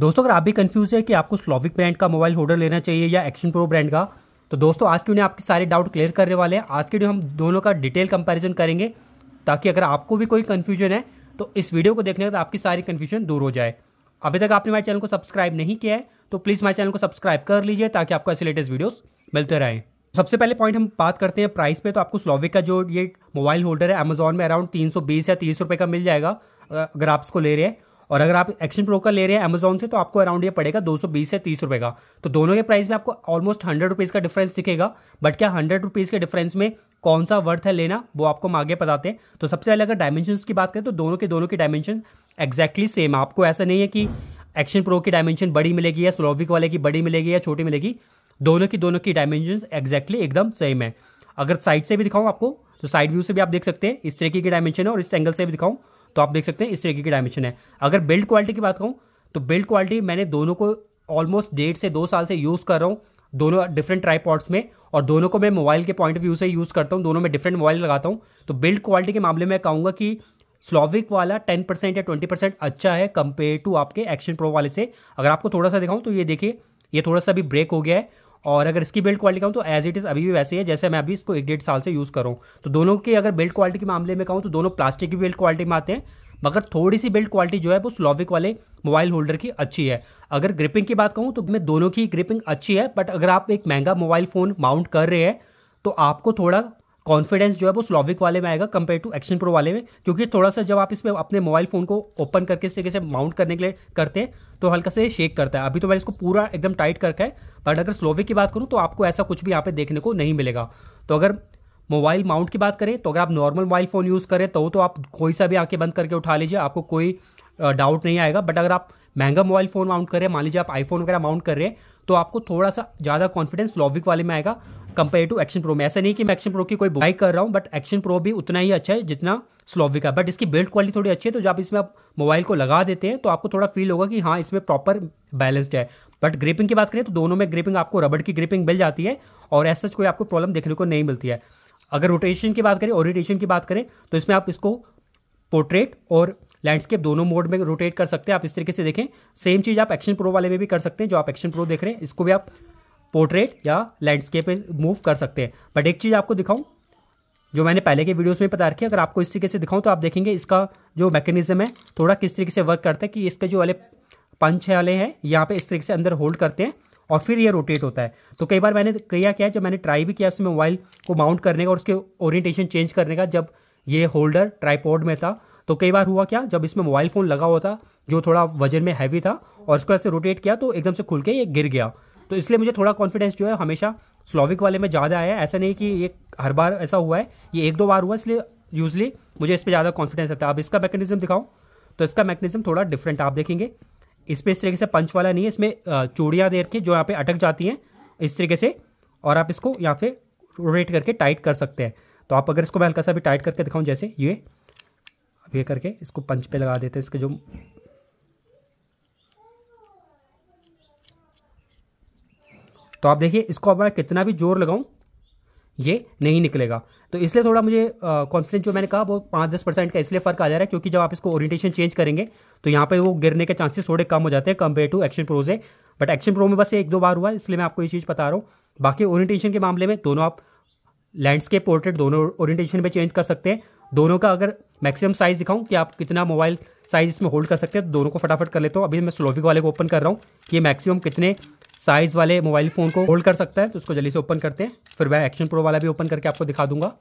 दोस्तों अगर आप भी कंफ्यूज है कि आपको स्लॉविक ब्रांड का मोबाइल होल्डर लेना चाहिए या एक्शन प्रो ब्रांड का तो दोस्तों आज की आपके सारे डाउट क्लियर करने वाले हैं आज की डे हम दोनों का डिटेल कंपैरिजन करेंगे ताकि अगर आपको भी कोई कन्फ्यूजन है तो इस वीडियो को देखने के बाद आपकी सारी कन्फ्यूजन दूर हो जाए अभी तक आपने हमारे चैनल को सब्सक्राइब नहीं किया है तो प्लीज़ हमारे चैनल को सब्सक्राइब कर लीजिए ताकि आपको ऐसे लेटेस्ट वीडियोस मिलते रहें सबसे पहले पॉइंट हम बात करते हैं प्राइस पे तो आपको स्लोविक का जो ये मोबाइल होल्डर है अमेजोन में अराउंड 320 या तीस रुपये का मिल जाएगा अगर आप इसको ले रहे हैं और अगर आप एक्शन प्रो का ले रहे हैं अमेजोन से तो आपको अराउंड ये पड़ेगा 220 से तीस रुपये का तो दोनों के प्राइस में आपको ऑलमोस्ट हंड्रेड रुपीज़ का डिफरेंस दिखेगा बट क्या हंड्रेड रुपीज़ के डिफरेंस में कौन सा वर्थ है लेना वो आपको हम आगे बताते हैं तो सबसे पहले अगर डायमेंशन की बात करें तो दोनों के दोनों की डायमेंशन एक्जैक्टली सेम आपको ऐसा नहीं है कि एक्शन प्रो की डायमेंशन बड़ी मिलेगी या स्लोविक वाले की बड़ी मिलेगी या छोटी मिलेगी दोनों की दोनों की डायमेंशन एक्जैक्टली एकदम सेम है अगर साइड से भी दिखाऊँ आपको तो साइड व्यू से भी आप देख सकते हैं इस तरीके की डायमेंशन है और इस एंगल से भी दिखाऊँ तो आप देख सकते हैं इस तरीके की डायमेंशन है अगर बिल्ड क्वालिटी की बात करूँ तो बिल्ड क्वालिटी मैंने दोनों को ऑलमोस्ट डेढ़ से दो साल से यूज़ कर रहा हूँ दोनों डिफरेंट ट्राईपॉड्स में और दोनों को मैं मोबाइल के पॉइंट ऑफ व्यू से यूज़ करता हूँ दोनों में डिफरेंट मोबाइल लगाता हूँ तो बिल्ड क्वालिटी के मामले में कहूँगा कि स्लॉविक वाला 10 परसेंट या 20 परसेंट अच्छा है कंपेयर टू आपके एक्शन प्रो वाले से अगर आपको थोड़ा सा दिखाऊं तो ये देखिए ये थोड़ा सा अभी ब्रेक हो गया है और अगर इसकी बिल्ड क्वालिटी कहूँ तो एज इट इज़ अभी भी वैसे ही है जैसे मैं अभी इसको एक डेढ़ साल से यूज़ करूँ तो दोनों के अगर बिल्ड क्वालिटी के मामले में कहूँ तो दोनों प्लास्टिक की बिल्ड क्वालिटी में आते हैं मगर थोड़ी सी बिल्ड क्वालिटी जो है वो स्लॉविक वाले मोबाइल होल्डर की अच्छी है अगर ग्रिपिंग की बात कहूँ तो मैं दोनों की ग्रिपिंग अच्छी है बट अगर आप एक महंगा मोबाइल फ़ोन माउंट कर रहे हैं तो आपको थोड़ा कॉन्फिडेंस जो है वो स्लॉविक वाले में आएगा कंपेयर टू एक्शन प्रो वाले में क्योंकि थोड़ा सा जब आप इसमें अपने मोबाइल फ़ोन को ओपन करके इस तरीके से माउंट करने के लिए करते हैं तो हल्का से शेक करता है अभी तो मैंने इसको पूरा एकदम टाइट करके है बट अगर स्लोविक की बात करूँ तो आपको ऐसा कुछ भी यहाँ पे देखने को नहीं मिलेगा तो अगर मोबाइल माउंट की बात करें तो अगर आप नॉर्मल मोबाइल फ़ोन यूज़ करें तो तो आप कोई सा भी आंखें बंद करके उठा लीजिए आपको कोई डाउट नहीं आएगा बट अगर आप महंगा मोबाइल फ़ोन माउंट कर रहे हैं मान लीजिए आप आईफोन वगैरह माउंट कर रहे हैं तो आपको थोड़ा सा ज़्यादा कॉन्फिडेंस लॉबिक वाले में आएगा कंपेयर टू एक्शन प्रो में ऐसा नहीं कि मैं एक्शन प्रो की कोई बाइक कर रहा हूँ बट एक्शन प्रो भी उतना ही अच्छा है जितना स्लॉविक है बट इसकी बिल्ड क्वालिटी थोड़ी अच्छी है तो जब इसमें आप मोबाइल को लगा देते हैं तो आपको थोड़ा फील होगा कि हाँ इसमें प्रॉपर बैलेंस्ड है बट ग्रिपिंग की बात करें तो दोनों में ग्रिपिंग आपको रबड़ की ग्रिपिंग मिल जाती है और ऐसा कोई आपको प्रॉब्लम देखने को नहीं मिलती है अगर रोटेशन की बात करें ओरिएटेशन की बात करें तो इसमें आप इसको पोर्ट्रेट और लैंडस्केप दोनों मोड में रोटेट कर सकते हैं आप इस तरीके से देखें सेम चीज़ आप एक्शन प्रो वाले में भी कर सकते हैं जो आप एक्शन प्रो देख रहे हैं इसको भी आप पोर्ट्रेट या लैंडस्केप में मूव कर सकते हैं बट एक चीज़ आपको दिखाऊं जो मैंने पहले के वीडियोस में बता रखी है अगर आपको इस तरीके से दिखाऊं तो आप देखेंगे इसका जो मैकेनिज्म है थोड़ा किस तरीके से वर्क करता है कि इसके जो वाले पंच वाले हैं यहाँ पे इस तरीके से अंदर होल्ड करते हैं और फिर ये रोटेट होता है तो कई बार मैंने किया क्या है जब मैंने ट्राई भी किया उसमें मोबाइल को माउंट करने का और उसके ओरिएंटेशन चेंज करने का जब ये होल्डर ट्राईपोर्ड में था तो कई बार हुआ क्या जब इसमें मोबाइल फ़ोन लगा हुआ था जो थोड़ा वजन में हैवी था और इसको ऐसे रोटेट किया तो एकदम से खुल के ये गिर गया तो इसलिए मुझे थोड़ा कॉन्फिडेंस जो है हमेशा स्लोविक वाले में ज़्यादा आया ऐसा नहीं कि ये हर बार ऐसा हुआ है ये एक दो बार हुआ इसलिए यूजली मुझे इस पर ज़्यादा कॉन्फिडेंस रहता है अब इसका मैकेनिज्म दिखाऊँ तो इसका मैकेनिज्म थोड़ा डिफरेंट आप देखेंगे इस पर इस तरीके से पंच वाला नहीं है इसमें चूड़ियाँ देर के जो यहाँ पे अटक जाती हैं इस तरीके से और आप इसको यहाँ पे रोटेट करके टाइट कर सकते हैं तो आप अगर इसको मैं हल्का सा भी टाइट करके दिखाऊँ जैसे ये ये करके इसको पंच पे लगा देते हैं इसके जो तो आप देखिए इसको अब मैं कितना भी जोर लगाऊं ये नहीं निकलेगा तो इसलिए थोड़ा मुझे कॉन्फिडेंस जो मैंने कहा वो पाँच दस परसेंट का इसलिए फ़र्क आ जा रहा है क्योंकि जब आप इसको ओरिएंटेशन चेंज करेंगे तो यहाँ पे वो गिरने के चांसेस थोड़े कम हो जाते हैं कंपेयर टू एक्शन प्रो से बट एक्शन प्रो में बस एक दो बार हुआ इसलिए मैं आपको ये चीज़ बता रहा हूँ बाकी ओरिएंटेशन के मामले में दोनों आप लैंडस्केप पोर्ट्रेट दोनों ओरिएंटेशन में चेंज कर सकते हैं दोनों का अगर मैक्सिमम साइज़ दिखाऊं कि आप कितना मोबाइल साइज़ इसमें होल्ड कर सकते हैं तो दोनों को फटाफट कर लेता हूँ अभी मैं स्लोफिक वाले को ओपन कर रहा हूँ ये मैक्सिमम कितने साइज़ वाले मोबाइल फ़ोन को होल्ड कर सकता है तो उसको जल्दी से ओपन करते हैं फिर मैं एक्शन प्रो वाला भी ओपन करके आपको दिखा दूंगा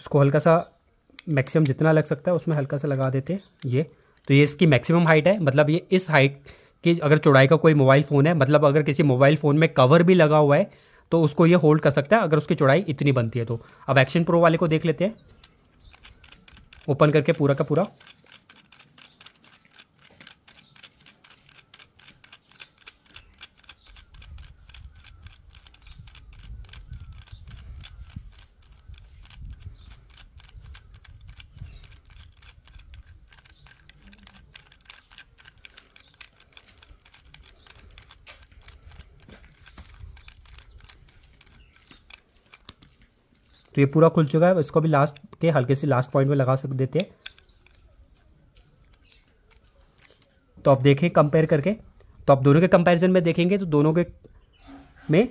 इसको हल्का सा मैक्सिमम जितना लग सकता है उसमें हल्का सा लगा देते हैं ये तो ये इसकी मैक्सिमम हाइट है मतलब ये इस हाइट की अगर चौड़ाई का कोई मोबाइल फ़ोन है मतलब अगर किसी मोबाइल फ़ोन में कवर भी लगा हुआ है तो उसको ये होल्ड कर सकता है अगर उसकी चौड़ाई इतनी बनती है तो अब एक्शन प्रो वाले को देख लेते हैं ओपन करके पूरा का पूरा तो ये पूरा खुल चुका है इसको भी लास्ट के हल्के से लास्ट पॉइंट में लगा सक देते हैं तो आप देखें कंपेयर करके तो आप दोनों के कंपैरिजन में देखेंगे तो दोनों के में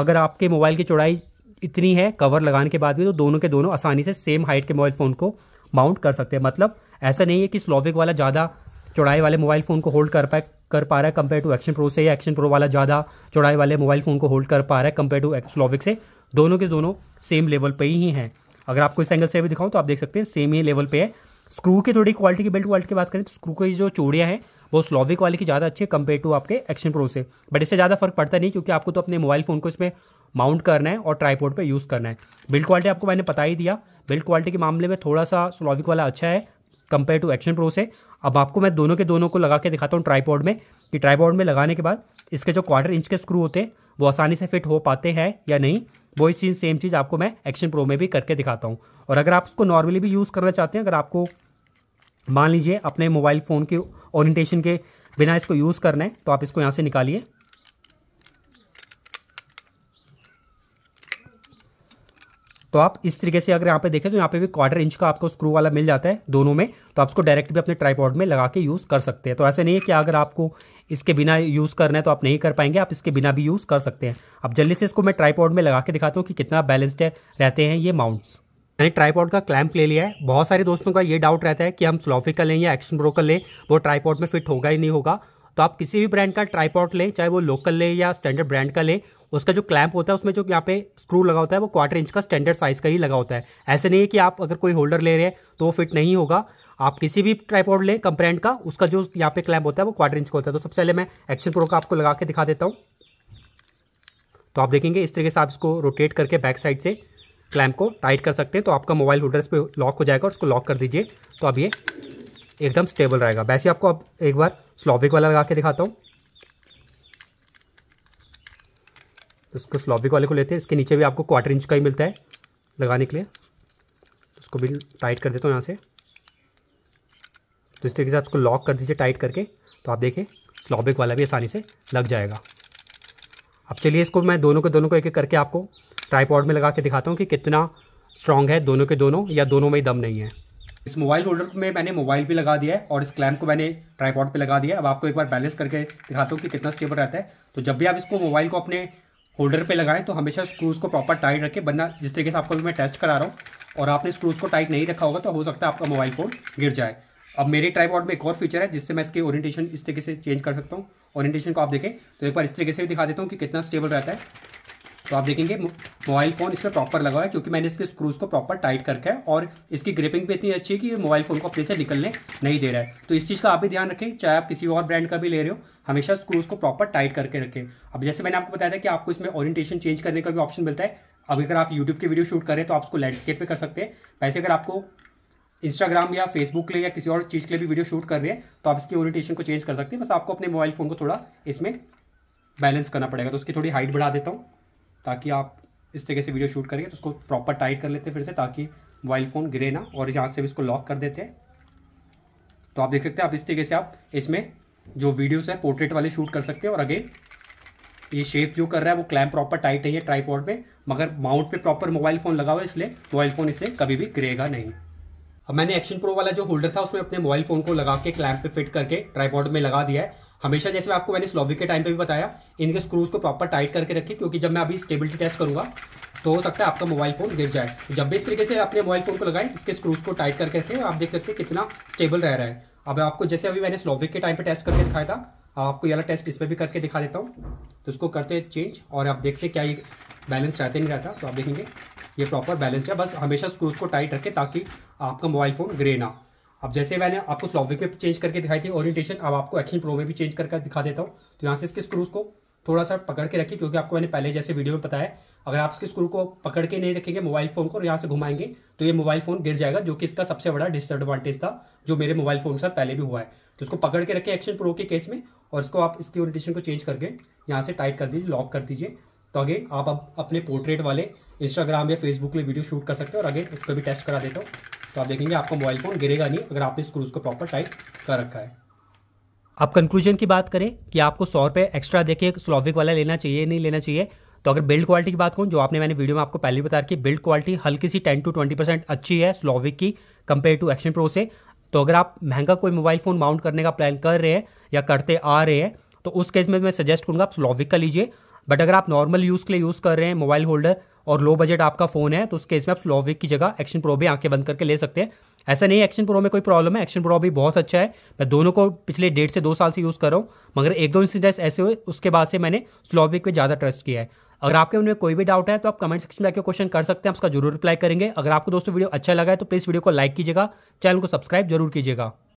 अगर आपके मोबाइल की चौड़ाई इतनी है कवर लगाने के बाद भी तो दोनों के दोनों आसानी से सेम हाइट के मोबाइल फ़ोन को माउंट कर सकते हैं मतलब ऐसा नहीं है कि स्लोविक वाला ज़्यादा चौड़ाई वाले मोबाइल फ़ोन को होल्ड कर पा कर पा रहा है कंपेयर टू एक्शन प्रो से या एक्शन प्रो वाला ज़्यादा चौड़ाई वाले मोबाइल फ़ोन को होल्ड कर पा रहा है कंपेयर टू स्लोविक से दोनों के दोनों सेम लेवल पे ही हैं अगर आपको इस एंगल से भी दिखाऊं तो आप देख सकते हैं सेम ही लेवल पे है स्क्रू की थोड़ी क्वालिटी की बिल्ट क्वालिटी की बात करें तो स्क्रू की जो चूड़ियाँ हैं वो स्लॉविक वाले की ज़्यादा अच्छी है कंपेयर टू आपके एक्शन प्रो से बट इससे ज़्यादा फर्क पड़ता नहीं क्योंकि आपको तो अपने मोबाइल फ़ोन को इसमें माउंट करना है और ट्राईपोर्ट पर यूज़ करना है बिल्ड क्वालिटी आपको मैंने बता ही दिया बिल्ड क्वालिटी के मामले में थोड़ा सा स्लॉविक वाला अच्छा है कंपेयर टू एक्शन प्रो से अब आपको मैं दोनों के दोनों को लगा के दिखाता हूँ ट्राईपोर्ड में कि ट्राईपोर्ड में लगाने के बाद इसके जो क्वार्टर इंच के स्क्रू होते हैं वो आसानी से फिट हो पाते हैं या नहीं वो इस चीज़ सेम चीज़ आपको मैं एक्शन प्रो में भी करके दिखाता हूँ और अगर आप उसको नॉर्मली भी यूज़ करना चाहते हैं अगर आपको मान लीजिए अपने मोबाइल फ़ोन के ओरिएंटेशन के बिना इसको यूज़ करना है तो आप इसको यहाँ से निकालिए तो आप इस तरीके से अगर यहाँ पे देखें तो यहाँ पे भी क्वार्टर इंच का आपको स्क्रू वाला मिल जाता है दोनों में तो आप इसको डायरेक्ट भी अपने ट्राईपॉड में लगा के यूज़ कर सकते हैं तो ऐसे नहीं है कि अगर आपको इसके बिना यूज़ करना है तो आप नहीं कर पाएंगे आप इसके बिना भी यूज़ कर सकते हैं अब जल्दी से इसको मैं ट्राईपॉड में लगा के दिखाता हूँ कि कितना बैलेंस्ड रहते हैं ये माउंट्स मैंने ट्राईपॉड का क्लैंप ले लिया है बहुत सारे दोस्तों का ये डाउट रहता है कि हम स्लॉफी का लें या एक्शन ब्रो का लें वो ट्राईपॉड में फिट होगा ही नहीं होगा तो आप किसी भी ब्रांड का ट्राईपॉड लें चाहे वो लोकल लें या स्टैंडर्ड ब्रांड का लें उसका जो क्लैंप होता है उसमें जो यहाँ पे स्क्रू लगा होता है वो क्वार्टर इंच का स्टैंडर्ड साइज का ही लगा होता है ऐसे नहीं है कि आप अगर कोई होल्डर ले रहे हैं तो वो फिट नहीं होगा आप किसी भी ट्राईपोर्ड लें कंप्रेंट का उसका जो यहाँ पे क्लैम्प होता है वो क्वार्टर इंच का होता है तो सबसे पहले मैं एक्शन प्रो का आपको लगा के दिखा देता हूँ तो आप देखेंगे इस तरीके से आप इसको रोटेट करके बैक साइड से क्लैम्प को टाइट कर सकते हैं तो आपका मोबाइल होल्डर पे लॉक हो जाएगा और उसको लॉक कर दीजिए तो अब ये एकदम स्टेबल रहेगा वैसे आपको अब एक बार स्लॉबिक वाला लगा के दिखाता हूँ उसको तो स्लॉबिक वाले को लेते हैं इसके नीचे भी आपको क्वार्टर इंच का ही मिलता है लगाने के लिए उसको तो भी टाइट कर देता हूँ यहाँ से तो इस तरीके से आप इसको लॉक कर दीजिए टाइट करके तो आप देखें स्लॉबिक वाला भी आसानी से लग जाएगा अब चलिए इसको मैं दोनों के दोनों को एक एक करके आपको ट्राईपॉड में लगा के दिखाता हूँ कि कितना स्ट्रॉन्ग है दोनों के दोनों या दोनों में ही दम नहीं है इस मोबाइल होल्डर में मैंने मोबाइल भी लगा दिया है और इस क्लैम्प को मैंने ट्राईपॉड पे लगा दिया है अब आपको एक बार बैलेंस करके दिखाता हूँ कि कितना स्टेबल रहता है तो जब भी आप इसको मोबाइल को अपने होल्डर पर लगाएं तो हमेशा स्क्रूज को प्रॉपर टाइट रखें बनना जिस तरीके से आपको मैं टेस्ट करा रहा हूँ और आपने स्क्रूज को टाइट नहीं रखा होगा तो हो सकता है आपका मोबाइल फ़ोन गिर जाए अब मेरे ट्राईपॉड में एक और फीचर है जिससे मैं इसके ओरिएंटेशन इस तरीके से चेंज कर सकता हूँ ओरिएंटेशन को आप देखें तो एक बार इस तरीके से भी दिखा देता हूँ कि कितना स्टेबल रहता है तो आप देखेंगे मोबाइल फ़ोन इसमें प्रॉपर लगा हुआ है क्योंकि मैंने इसके स्क्रूज को प्रॉपर टाइट करके है और इसकी ग्रिपिंग भी इतनी अच्छी है कि मोबाइल फ़ोन को अपने से निकलने नहीं दे रहा है तो इस चीज़ का आप भी ध्यान रखें चाहे आप किसी और ब्रांड का भी ले रहे हो हमेशा स्क्रूज को प्रॉपर टाइट करके रखें अब जैसे मैंने आपको बताया था कि आपको इसमें ओरिएंटेशन चेंज करने का भी ऑप्शन मिलता है अब अगर आप यूट्यूब की वीडियो शूट करें तो आप उसको लैंडस्केप पर कर सकते हैं वैसे अगर आपको इंस्टाग्राम या फेसबुक के लिए या किसी और चीज़ के लिए भी वीडियो शूट कर रहे हैं तो आप इसकी ओरिएंटेशन को चेंज कर सकते हैं बस आपको अपने मोबाइल फ़ोन को थोड़ा इसमें बैलेंस करना पड़ेगा तो उसकी थोड़ी हाइट बढ़ा देता हूँ ताकि आप इस तरीके से वीडियो शूट करेंगे तो उसको प्रॉपर टाइट कर लेते हैं फिर से ताकि मोबाइल फ़ोन गिरे ना और यहाँ से भी इसको लॉक कर देते हैं तो आप देख सकते हैं आप इस तरीके से आप इसमें जो वीडियोस है पोर्ट्रेट वाले शूट कर सकते हैं और अगेन ये शेप जो कर रहा है वो क्लैम प्रॉपर टाइट है ट्राईपॉड पर मगर माउंट पर प्रॉपर मोबाइल फ़ोन लगा हुआ है इसलिए मोबाइल फ़ोन इससे कभी भी गिरेगा नहीं अब मैंने एक्शन प्रो वाला जो होल्डर था उसमें अपने मोबाइल फोन को लगा के क्लैम्प पे फिट करके ट्राईपॉड में लगा दिया है हमेशा जैसे मैं आपको मैंने स्लॉबी के टाइम पे भी बताया इनके स्क्रूज को प्रॉपर टाइट करके रखें क्योंकि जब मैं अभी स्टेबिलिटी टेस्ट करूंगा तो हो सकता है आपका मोबाइल फोन गिर जाए जब भी इस तरीके से अपने मोबाइल फोन को लगाए इसके स्क्रूज को टाइट करके रखें आप देख सकते हैं कितना स्टेबल रह रहा है अब आपको जैसे अभी मैंने स्लॉबिक के टाइम पर टेस्ट करके दिखाया था आपको ये टेस्ट इस पर भी करके दिखा देता हूँ तो उसको करते हैं चेंज और आप देखते क्या ये बैलेंस रहते नहीं रहता तो आप देखेंगे ये प्रॉपर बैलेंस है बस हमेशा स्क्रूज को टाइट रखें ताकि आपका मोबाइल फ़ोन ग्रे ना अब जैसे मैंने आपको स्लॉविक में चेंज करके दिखाई थी ओरिएंटेशन अब आपको एक्शन प्रो में भी चेंज करके दिखा देता हूँ तो यहाँ से इसके स्क्रूज को थोड़ा सा पकड़ के रखिए क्योंकि आपको मैंने पहले जैसे वीडियो में बताया अगर आप इसके स्क्रू को पकड़ के नहीं रखेंगे मोबाइल फ़ोन को और यहाँ से घुमाएंगे तो ये मोबाइल फ़ोन गिर जाएगा जो कि इसका सबसे बड़ा डिसएडवांटेज था जो मेरे मोबाइल फ़ोन के साथ पहले भी हुआ है तो इसको पकड़ के रखें एक्शन प्रो के केस में और इसको आप इसकी ओरिएंटेशन को चेंज करके यहाँ से टाइट कर दीजिए लॉक कर दीजिए तो अगेन आप अब अपने पोर्ट्रेट वाले इंस्टाग्राम या फेसबुक में वीडियो शूट कर सकते हो और अगेन उसको भी टेस्ट करा देता हूँ तो आप देखेंगे आपका मोबाइल फ़ोन गिरेगा नहीं अगर आपने स्क्रूज को प्रॉपर टाइट कर रखा है आप कंक्लूजन की बात करें कि आपको सौ रुपये एक्स्ट्रा देके स्लोविक वाला लेना चाहिए नहीं लेना चाहिए तो अगर बिल्ड क्वालिटी की बात करूँ जो आपने मैंने वीडियो में आपको पहले बताया कि बिल्ड क्वालिटी हल्की सी टेन टू ट्वेंटी परसेंट अच्छी है स्लोविक की कंपेयर टू एक्शन प्रो से तो अगर आप महंगा कोई मोबाइल फ़ोन माउंट करने का प्लान कर रहे हैं या करते आ रहे हैं तो उस केस में मैं सजेस्ट करूँगा आप स्लोविक का लीजिए बट अगर आप नॉर्मल यूज़ के लिए यूज़ कर रहे हैं मोबाइल होल्डर और लो बजट आपका फोन है तो उस केस में आप स्लोविक की जगह एक्शन प्रो भी आंखें बंद करके ले सकते हैं ऐसा नहीं एक्शन प्रो में कोई प्रॉब्लम है एक्शन प्रो भी बहुत अच्छा है मैं दोनों को पिछले डेढ़ से दो साल से यूज़ कर रहा हूँ मगर एक दो इंसिडेंस ऐसे हुए उसके बाद से मैंने स्लोविक पर ज़्यादा ट्रस्ट किया है अगर आपके उनमें कोई भी डाउट है तो आप कमेंट सेक्शन में आकर क्वेश्चन कर सकते हैं उसका जरूर रिप्लाई करेंगे अगर आपको दोस्तों वीडियो अच्छा लगा है तो प्लीज़ वीडियो को लाइक कीजिएगा चैनल को सब्सक्राइब जरूर कीजिएगा